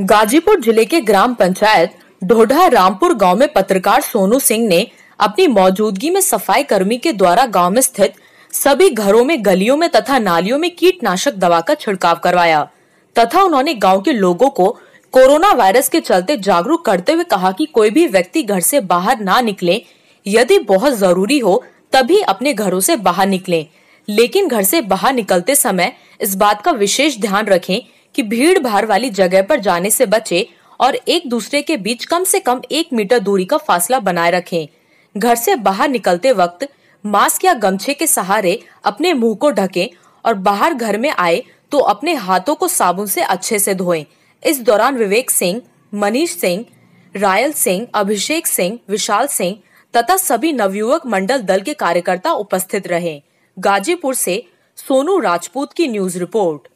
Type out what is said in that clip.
गाजीपुर जिले के ग्राम पंचायत ढोढा रामपुर गांव में पत्रकार सोनू सिंह ने अपनी मौजूदगी में सफाई कर्मी के द्वारा गांव में स्थित सभी घरों में गलियों में तथा नालियों में कीटनाशक दवा का छिड़काव करवाया तथा उन्होंने गांव के लोगों को कोरोना वायरस के चलते जागरूक करते हुए कहा कि कोई भी व्यक्ति घर से बाहर ना निकले यदि बहुत जरूरी हो तभी अपने घरों से बाहर निकले लेकिन घर से बाहर निकलते समय इस बात का विशेष ध्यान रखें कि भीड़ भाड़ वाली जगह पर जाने से बचे और एक दूसरे के बीच कम से कम एक मीटर दूरी का फासला बनाए रखें घर से बाहर निकलते वक्त मास्क या गमछे के सहारे अपने मुंह को ढकें और बाहर घर में आए तो अपने हाथों को साबुन से अच्छे से धोएं इस दौरान विवेक सिंह मनीष सिंह रायल सिंह अभिषेक सिंह विशाल सिंह तथा सभी नवयुवक मंडल दल के कार्यकर्ता उपस्थित रहे गाजीपुर से सोनू राजपूत की न्यूज रिपोर्ट